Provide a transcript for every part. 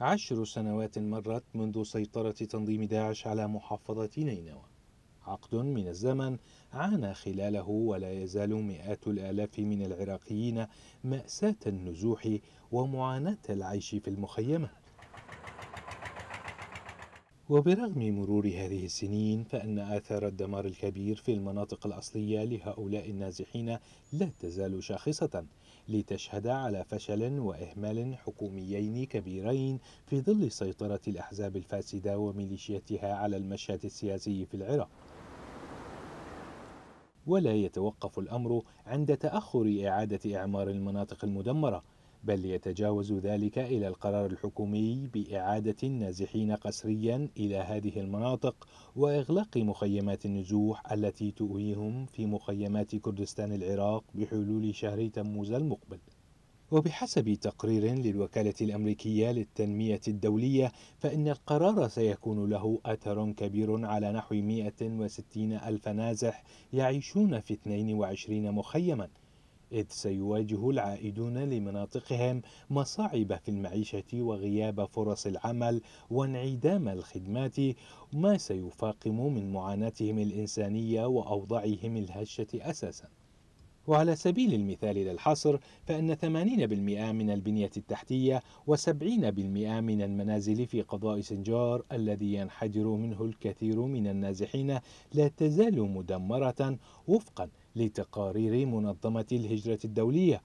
عشر سنوات مرت منذ سيطرة تنظيم داعش على محافظة نينوى عقد من الزمن عانى خلاله ولا يزال مئات الآلاف من العراقيين مأساة النزوح ومعاناة العيش في المخيمات وبرغم مرور هذه السنين فإن آثار الدمار الكبير في المناطق الأصلية لهؤلاء النازحين لا تزال شاخصة لتشهد على فشل وإهمال حكوميين كبيرين في ظل سيطرة الأحزاب الفاسدة وميليشياتها على المشهد السياسي في العراق ولا يتوقف الأمر عند تأخر إعادة إعمار المناطق المدمرة بل يتجاوز ذلك إلى القرار الحكومي بإعادة النازحين قسريا إلى هذه المناطق وإغلاق مخيمات النزوح التي تؤويهم في مخيمات كردستان العراق بحلول شهر تموز المقبل وبحسب تقرير للوكالة الأمريكية للتنمية الدولية فإن القرار سيكون له أثر كبير على نحو 160 ألف نازح يعيشون في 22 مخيماً إذ سيواجه العائدون لمناطقهم مصاعب في المعيشة وغياب فرص العمل وانعدام الخدمات ما سيفاقم من معاناتهم الإنسانية وأوضاعهم الهشة أساساً وعلى سبيل المثال للحصر فإن 80% من البنية التحتية و70% من المنازل في قضاء سنجار الذي ينحدر منه الكثير من النازحين لا تزال مدمرة وفقا لتقارير منظمة الهجرة الدولية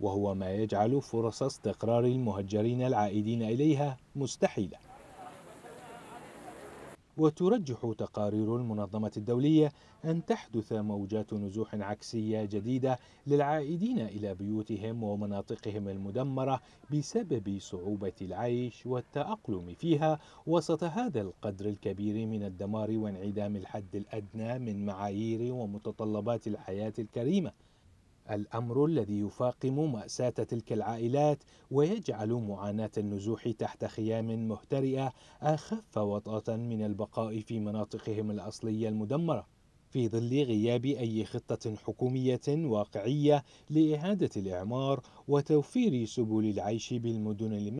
وهو ما يجعل فرص استقرار المهجرين العائدين إليها مستحيلة وترجح تقارير المنظمة الدولية أن تحدث موجات نزوح عكسية جديدة للعائدين إلى بيوتهم ومناطقهم المدمرة بسبب صعوبة العيش والتأقلم فيها وسط هذا القدر الكبير من الدمار وانعدام الحد الأدنى من معايير ومتطلبات الحياة الكريمة الامر الذي يفاقم ماساه تلك العائلات ويجعل معاناه النزوح تحت خيام مهترئه اخف وطاه من البقاء في مناطقهم الاصليه المدمره في ظل غياب اي خطه حكوميه واقعيه لاعاده الاعمار وتوفير سبل العيش بالمدن